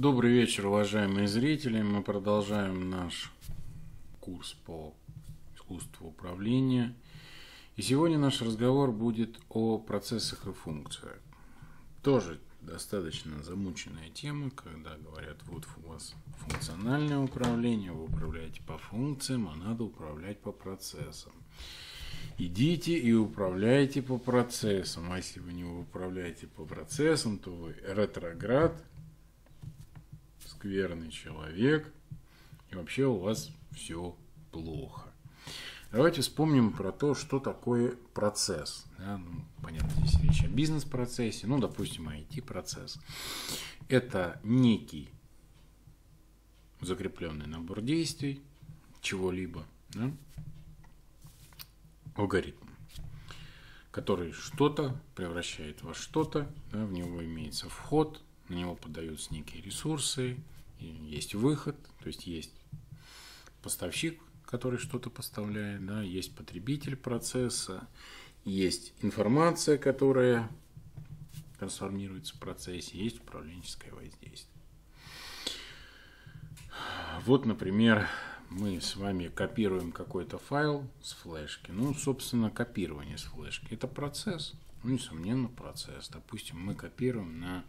Добрый вечер, уважаемые зрители. Мы продолжаем наш курс по искусству управления. И сегодня наш разговор будет о процессах и функциях. Тоже достаточно замученная тема, когда говорят, вот у вас функциональное управление, вы управляете по функциям, а надо управлять по процессам. Идите и управляйте по процессам. А если вы не управляете по процессам, то вы ретроград, скверный человек, и вообще у вас все плохо. Давайте вспомним про то, что такое процесс. Да, ну, понятно, здесь речь о бизнес-процессе, ну, допустим, IT-процесс. Это некий закрепленный набор действий, чего-либо, да? алгоритм, который что-то превращает во что-то, да, в него имеется вход, на него поддаются некие ресурсы, есть выход, то есть есть поставщик, который что-то поставляет, да, есть потребитель процесса, есть информация, которая трансформируется в процессе, есть управленческое воздействие. Вот, например, мы с вами копируем какой-то файл с флешки. Ну, собственно, копирование с флешки – это процесс. Ну, несомненно, процесс. Допустим, мы копируем на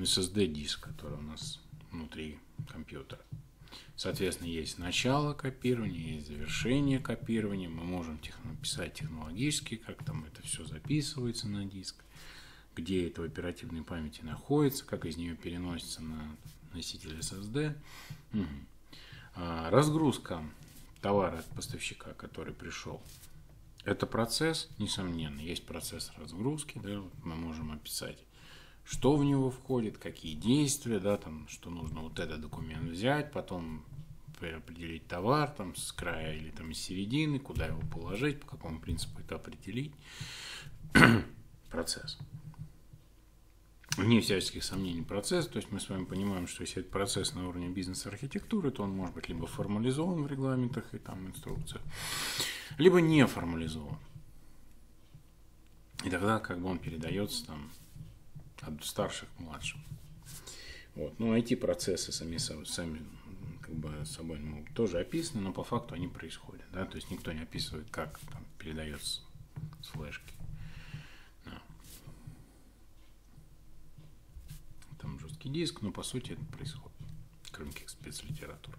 SSD-диск, который у нас внутри компьютера. Соответственно, есть начало копирования, есть завершение копирования. Мы можем техно технологически, как там это все записывается на диск, где это в оперативной памяти находится, как из нее переносится на носитель SSD. Угу. А, разгрузка товара от поставщика, который пришел. Это процесс, несомненно, есть процесс разгрузки, да, мы можем описать что в него входит, какие действия, да, там, что нужно вот этот документ взять, потом определить товар там с края или там из середины, куда его положить, по какому принципу это определить. процесс. Вне всяческих сомнений процесс, то есть мы с вами понимаем, что если этот процесс на уровне бизнес-архитектуры, то он может быть либо формализован в регламентах и там инструкциях, либо не формализован. И тогда как бы он передается там от старших к младшим. Вот. Но ну, эти процессы сами, сами как бы собой ну, тоже описаны, но по факту они происходят. Да? То есть никто не описывает, как там, передается с флешки. Да. Там жесткий диск, но по сути это происходит, кроме как спецлитератур.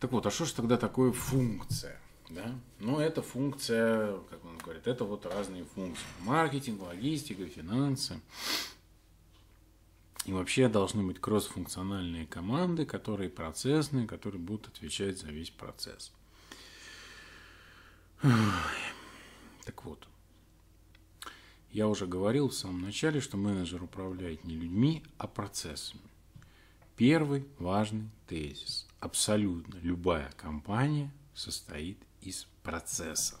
Так вот, а что же тогда такое функция? Да? Ну, это функция, как он говорит, это вот разные функции. Маркетинг, логистика, финансы и вообще должны быть кроссфункциональные команды, которые процессные, которые будут отвечать за весь процесс. Так вот, я уже говорил в самом начале, что менеджер управляет не людьми, а процессами. Первый важный тезис. Абсолютно любая компания состоит из процессов.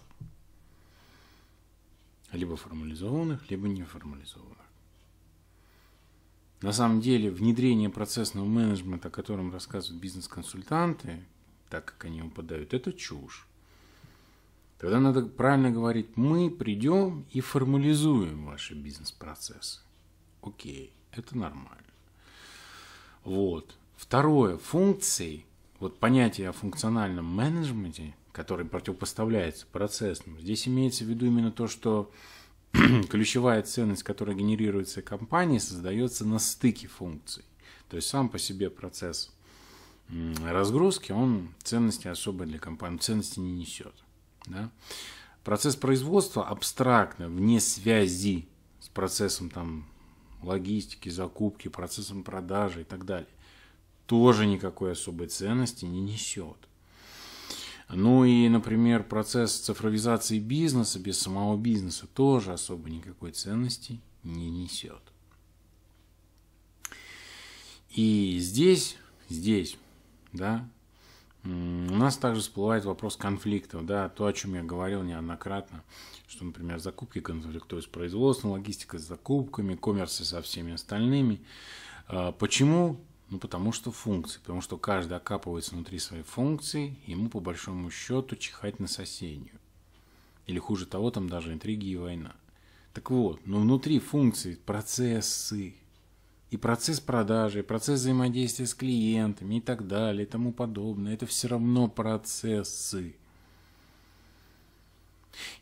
Либо формализованных, либо неформализованных. На самом деле внедрение процессного менеджмента, о котором рассказывают бизнес-консультанты, так как они упадают, это чушь. Тогда надо правильно говорить, мы придем и формализуем ваши бизнес-процессы. Окей, это нормально. Вот. Второе, функции, вот понятие о функциональном менеджменте, который противопоставляется процессному. здесь имеется в виду именно то, что ключевая ценность, которая генерируется компанией, создается на стыке функций. То есть сам по себе процесс разгрузки, он ценности особой для компании, ценности не несет. Да? Процесс производства абстрактно, вне связи с процессом там, логистики, закупки, процессом продажи и так далее, тоже никакой особой ценности не несет. Ну и, например, процесс цифровизации бизнеса без самого бизнеса тоже особо никакой ценности не несет. И здесь, здесь, да, у нас также всплывает вопрос конфликтов, да, то, о чем я говорил неоднократно, что, например, закупки конфликтуют с производством, логистика с закупками, коммерсы со всеми остальными. А, почему ну, потому что функции, потому что каждый окапывается внутри своей функции, ему по большому счету чихать на соседнюю. Или хуже того, там даже интриги и война. Так вот, но ну, внутри функции процессы, и процесс продажи, и процесс взаимодействия с клиентами и так далее, и тому подобное, это все равно процессы.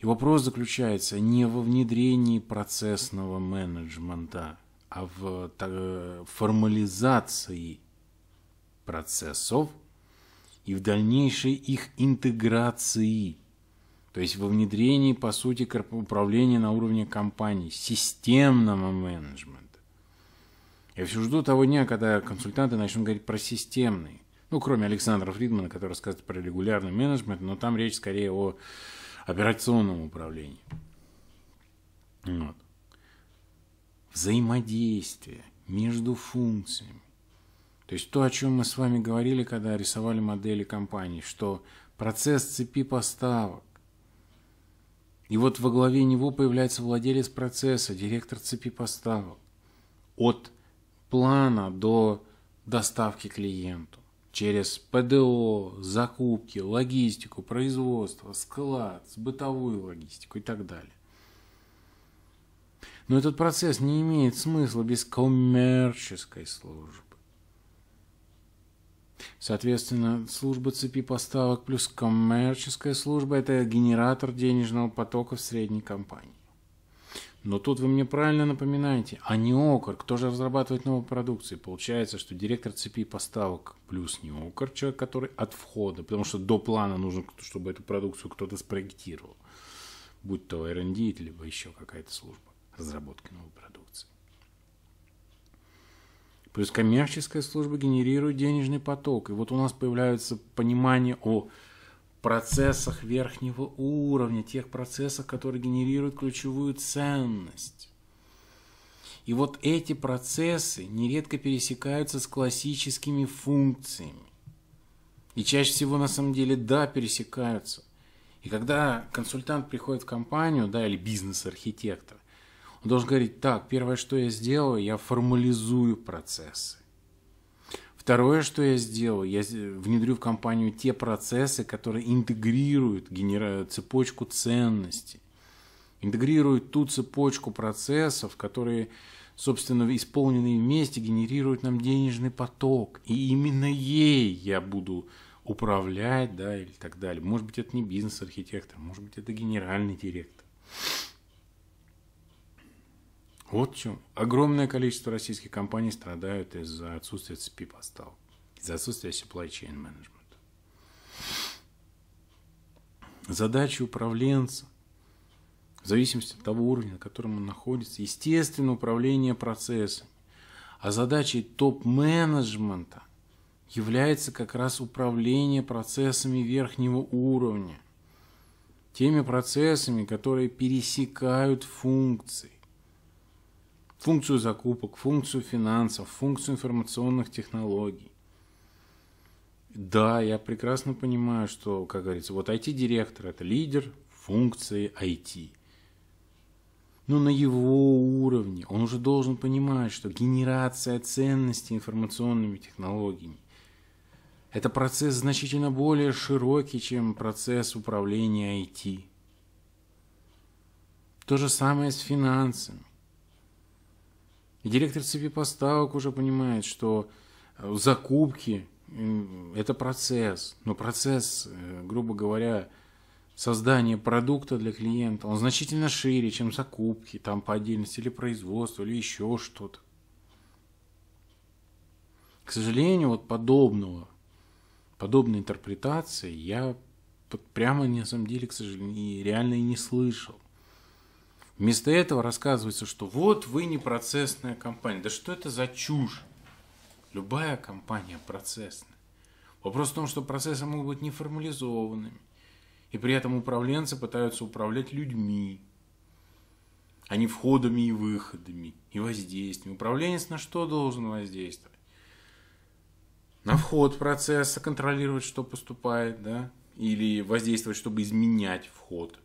И вопрос заключается не во внедрении процессного менеджмента – а в э, формализации процессов и в дальнейшей их интеграции, то есть во внедрении, по сути, управления на уровне компании, системного менеджмента. Я все жду того дня, когда консультанты начнут говорить про системный. Ну, кроме Александра Фридмана, который рассказывает про регулярный менеджмент, но там речь скорее о операционном управлении. Вот взаимодействие между функциями. То есть то, о чем мы с вами говорили, когда рисовали модели компании, что процесс цепи поставок. И вот во главе него появляется владелец процесса, директор цепи поставок. От плана до доставки клиенту. Через ПДО, закупки, логистику, производство, склад, бытовую логистику и так далее. Но этот процесс не имеет смысла без коммерческой службы. Соответственно, служба цепи поставок плюс коммерческая служба – это генератор денежного потока в средней компании. Но тут вы мне правильно напоминаете, а не ОКР, кто же разрабатывает новую продукцию? Получается, что директор цепи поставок плюс не ОКР, человек, который от входа, потому что до плана нужно, чтобы эту продукцию кто-то спроектировал, будь то R&D, либо еще какая-то служба разработки новой продукции. Плюс коммерческая служба генерирует денежный поток. И вот у нас появляется понимание о процессах верхнего уровня, тех процессах, которые генерируют ключевую ценность. И вот эти процессы нередко пересекаются с классическими функциями. И чаще всего на самом деле да, пересекаются. И когда консультант приходит в компанию, да, или бизнес-архитектор, он должен говорить, так, первое, что я сделаю, я формализую процессы. Второе, что я сделаю, я внедрю в компанию те процессы, которые интегрируют, генерируют цепочку ценностей, интегрируют ту цепочку процессов, которые, собственно, исполненные вместе, генерируют нам денежный поток. И именно ей я буду управлять, да, или так далее. Может быть, это не бизнес-архитектор, может быть, это генеральный директор. Вот в чем. Огромное количество российских компаний страдают из-за отсутствия цепи поставок, из-за отсутствия supply chain management. Задача управленца, в зависимости от того уровня, на котором он находится, естественно, управление процессами. А задачей топ-менеджмента является как раз управление процессами верхнего уровня. Теми процессами, которые пересекают функции функцию закупок, функцию финансов, функцию информационных технологий. Да, я прекрасно понимаю, что, как говорится, вот IT-директор – это лидер функции IT. Но на его уровне он уже должен понимать, что генерация ценностей информационными технологиями – это процесс значительно более широкий, чем процесс управления IT. То же самое с финансами. И директор цепи поставок уже понимает, что э, закупки – это процесс. Но процесс, э, грубо говоря, создания продукта для клиента, он значительно шире, чем закупки, там по отдельности, или производство, или еще что-то. К сожалению, вот подобного, подобной интерпретации я прямо на самом деле, к сожалению, реально и не слышал. Вместо этого рассказывается, что вот вы не процессная компания. Да что это за чушь? Любая компания процессная. Вопрос в том, что процессы могут быть неформализованными. И при этом управленцы пытаются управлять людьми, а не входами и выходами, и воздействием. Управленец на что должен воздействовать? На вход процесса, контролировать, что поступает, да? Или воздействовать, чтобы изменять вход.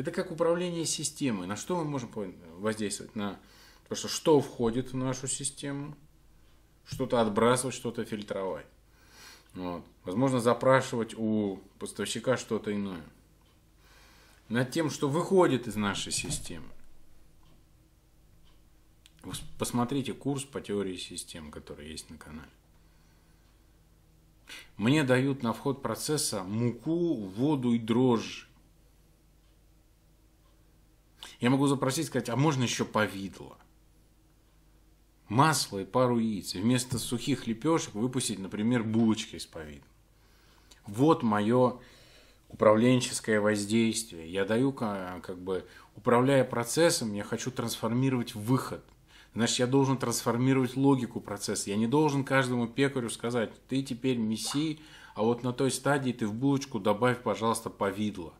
Это как управление системой. На что мы можем воздействовать? На то, что что входит в нашу систему, что-то отбрасывать, что-то фильтровать. Вот. Возможно, запрашивать у поставщика что-то иное. Над тем, что выходит из нашей системы. посмотрите курс по теории систем, который есть на канале. Мне дают на вход процесса муку, воду и дрожжи. Я могу запросить, сказать, а можно еще повидло? Масло и пару яиц. И вместо сухих лепешек выпустить, например, булочки из повидла. Вот мое управленческое воздействие. Я даю, как бы, управляя процессом, я хочу трансформировать выход. Значит, я должен трансформировать логику процесса. Я не должен каждому пекарю сказать, ты теперь меси, а вот на той стадии ты в булочку добавь, пожалуйста, повидло.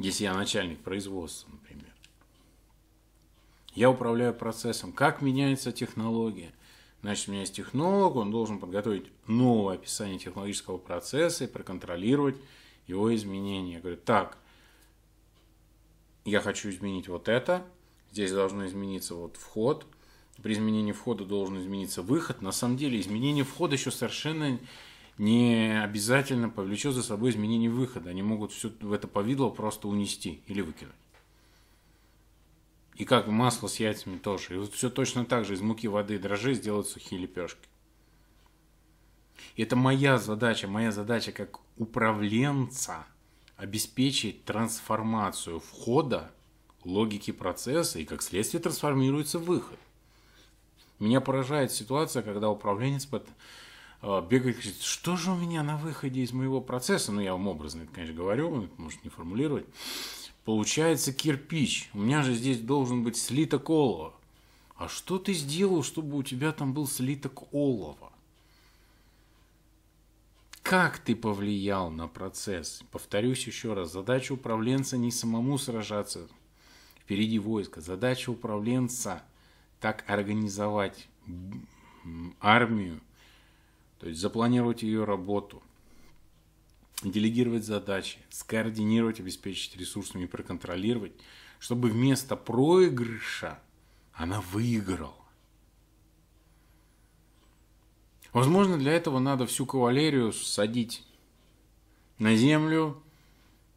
если я начальник производства, например. Я управляю процессом. Как меняется технология? Значит, у меня есть технолог, он должен подготовить новое описание технологического процесса и проконтролировать его изменения. Я говорю, так, я хочу изменить вот это, здесь должно измениться вот вход, при изменении входа должен измениться выход. На самом деле изменение входа еще совершенно не обязательно повлечет за собой изменение выхода. Они могут все в это повидло просто унести или выкинуть. И как масло с яйцами тоже. И вот все точно так же из муки, воды и дрожжей сделают сухие лепешки. И это моя задача, моя задача как управленца обеспечить трансформацию входа, логики процесса и как следствие трансформируется выход. Меня поражает ситуация, когда управленец Э, бегает, говорит, что же у меня на выходе из моего процесса, ну я вам образно это, конечно, говорю, может не формулировать, получается кирпич, у меня же здесь должен быть слиток олова. А что ты сделал, чтобы у тебя там был слиток олова? Как ты повлиял на процесс? Повторюсь еще раз, задача управленца не самому сражаться впереди войска, задача управленца так организовать армию, то есть запланировать ее работу, делегировать задачи, скоординировать, обеспечить ресурсами и проконтролировать, чтобы вместо проигрыша она выиграла. Возможно, для этого надо всю кавалерию садить на землю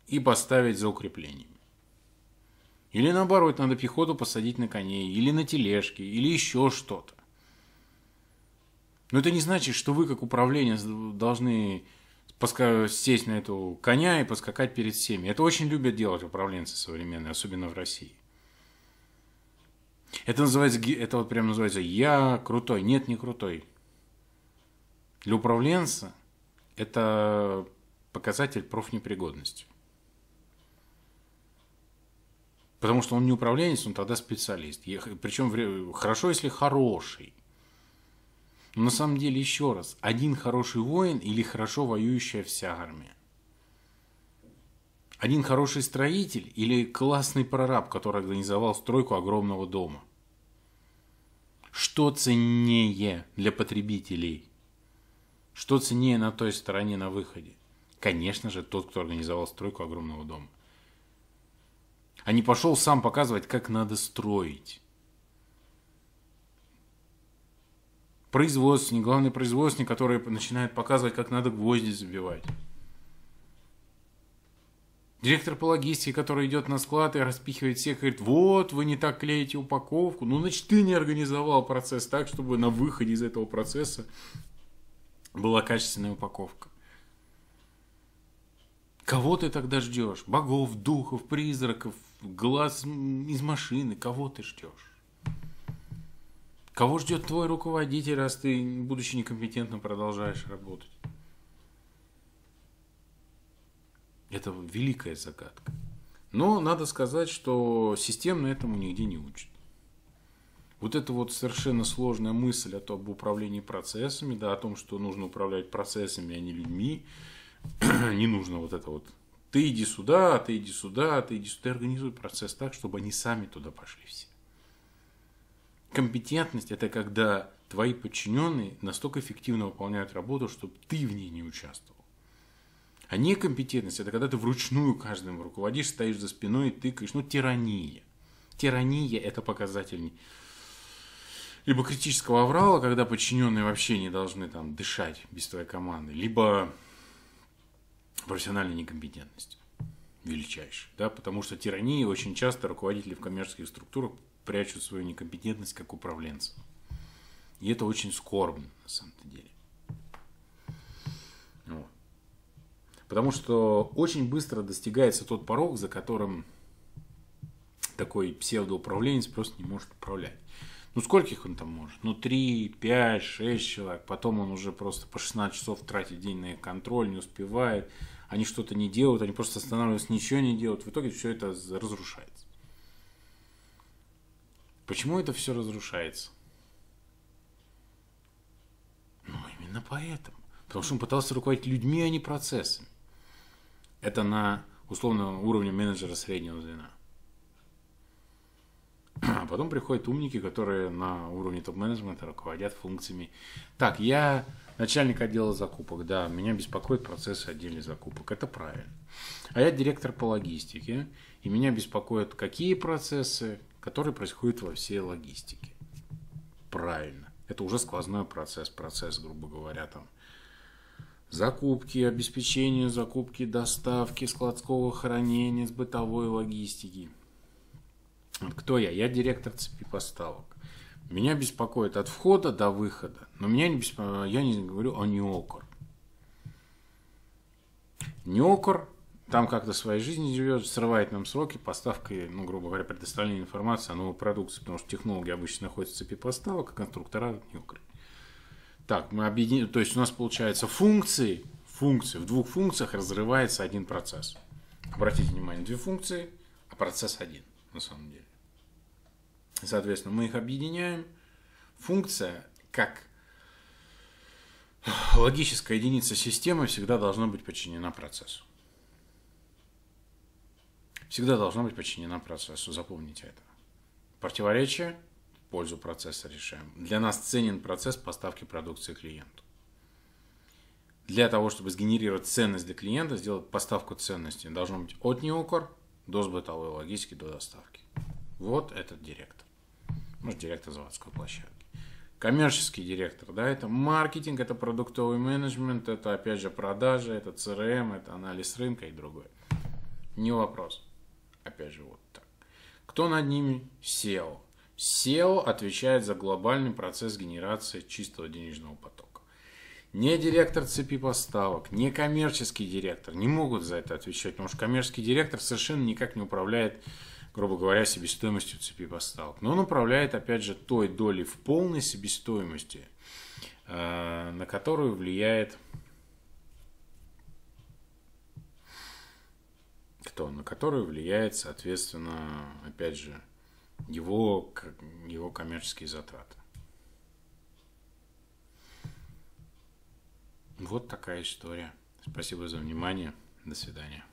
и поставить за укреплениями. Или наоборот, надо пехоту посадить на коней, или на тележке, или еще что-то. Но это не значит, что вы как управление должны сесть на эту коня и поскакать перед всеми. Это очень любят делать управленцы современные, особенно в России. Это называется, это вот прям называется «я крутой». Нет, не крутой. Для управленца это показатель профнепригодности. Потому что он не управленец, он тогда специалист. Причем хорошо, если хороший. Но на самом деле, еще раз, один хороший воин или хорошо воюющая вся армия? Один хороший строитель или классный прораб, который организовал стройку огромного дома? Что ценнее для потребителей? Что ценнее на той стороне на выходе? Конечно же, тот, кто организовал стройку огромного дома. А не пошел сам показывать, как надо строить. производственник, главный производственник, который начинает показывать, как надо гвозди забивать. Директор по логистике, который идет на склад и распихивает всех, говорит, вот, вы не так клеите упаковку. Ну, значит, ты не организовал процесс так, чтобы на выходе из этого процесса была качественная упаковка. Кого ты тогда ждешь? Богов, духов, призраков, глаз из машины. Кого ты ждешь? Кого ждет твой руководитель, раз ты, будучи некомпетентным, продолжаешь работать? Это великая загадка. Но надо сказать, что системно этому нигде не учат. Вот эта вот совершенно сложная мысль о том, об управлении процессами, да, о том, что нужно управлять процессами, а не людьми, не нужно вот это вот ты иди сюда, ты иди сюда, ты иди сюда, ты организуй процесс так, чтобы они сами туда пошли все. Компетентность – это когда твои подчиненные настолько эффективно выполняют работу, чтобы ты в ней не участвовал. А некомпетентность – это когда ты вручную каждым руководишь, стоишь за спиной и тыкаешь. Ну, тирания. Тирания – это показатель либо критического аврала, когда подчиненные вообще не должны там дышать без твоей команды, либо профессиональной некомпетентности величайшей, да, потому что тирании очень часто руководители в коммерческих структурах прячут свою некомпетентность как управленцев. И это очень скорбно, на самом-то деле. Вот. Потому что очень быстро достигается тот порог, за которым такой псевдоуправленец просто не может управлять. Ну, скольких он там может? Ну, 3, 5, 6 человек. Потом он уже просто по 16 часов тратит день на их контроль, не успевает. Они что-то не делают, они просто останавливаются, ничего не делают. В итоге все это разрушает. Почему это все разрушается? Ну, именно поэтому. Потому что он пытался руководить людьми, а не процессами. Это на условном уровне менеджера среднего звена. А потом приходят умники, которые на уровне топ-менеджмента руководят функциями. Так, я начальник отдела закупок, да, меня беспокоят процессы отдельных закупок, это правильно. А я директор по логистике, и меня беспокоят какие процессы, который происходит во всей логистике. Правильно. Это уже сквозной процесс, процесс, грубо говоря, там закупки, обеспечение закупки, доставки, складского хранения, бытовой логистики. Кто я? Я директор цепи поставок. Меня беспокоит от входа до выхода, но меня не беспокоит, я не говорю о неокор. Неокор там как-то своей жизнью живет, срывает нам сроки поставкой, ну, грубо говоря, предоставления информации о а новой продукции, потому что технологии обычно находятся в цепи поставок, а конструктора не укрыть. Так, мы объединили, то есть у нас получается функции, функции, в двух функциях разрывается один процесс. Обратите внимание, две функции, а процесс один на самом деле. Соответственно, мы их объединяем. Функция, как логическая единица системы, всегда должна быть подчинена процессу всегда должна быть подчинена процессу. Запомните это. Противоречие в пользу процесса решаем. Для нас ценен процесс поставки продукции клиенту. Для того, чтобы сгенерировать ценность для клиента, сделать поставку ценности, должно быть от неукор до сбытовой логистики, до доставки. Вот этот директор. Может, ну, директор заводской площадки коммерческий директор, да, это маркетинг, это продуктовый менеджмент, это опять же продажи, это CRM, это анализ рынка и другое. Не вопрос. Опять же, вот так. Кто над ними? SEO. SEO отвечает за глобальный процесс генерации чистого денежного потока. Не директор цепи поставок, не коммерческий директор не могут за это отвечать, потому что коммерческий директор совершенно никак не управляет, грубо говоря, себестоимостью цепи поставок. Но он управляет, опять же, той долей в полной себестоимости, э, на которую влияет кто, на которую влияет, соответственно, опять же, его, его коммерческие затраты. Вот такая история. Спасибо за внимание. До свидания.